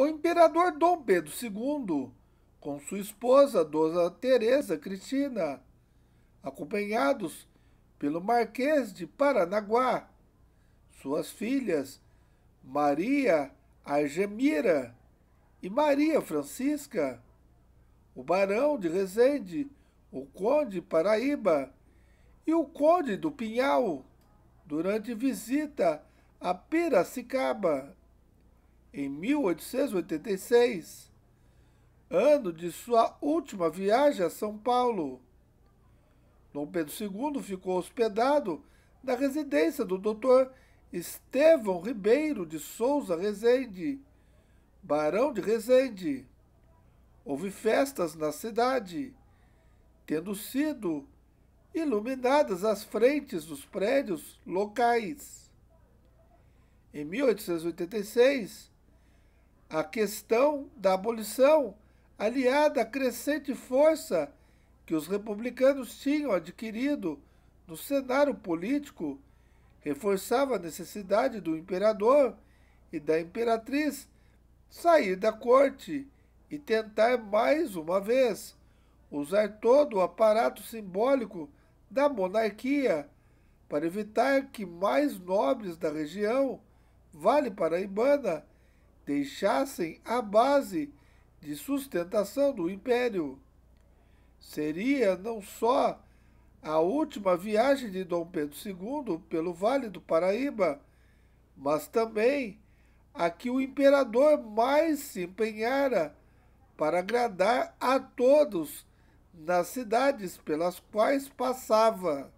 O imperador Dom Pedro II, com sua esposa Dona Teresa Cristina, acompanhados pelo Marquês de Paranaguá, suas filhas Maria Argemira e Maria Francisca, o Barão de Resende, o Conde Paraíba e o Conde do Pinhal, durante visita a Piracicaba, em 1886, ano de sua última viagem a São Paulo. Dom Pedro II ficou hospedado na residência do Dr. Estevão Ribeiro de Souza Rezende, barão de Rezende. Houve festas na cidade, tendo sido iluminadas as frentes dos prédios locais. Em 1886, a questão da abolição, aliada à crescente força que os republicanos tinham adquirido no cenário político, reforçava a necessidade do imperador e da imperatriz sair da corte e tentar mais uma vez usar todo o aparato simbólico da monarquia para evitar que mais nobres da região, vale para a Ibana, deixassem a base de sustentação do império. Seria não só a última viagem de Dom Pedro II pelo Vale do Paraíba, mas também a que o imperador mais se empenhara para agradar a todos nas cidades pelas quais passava.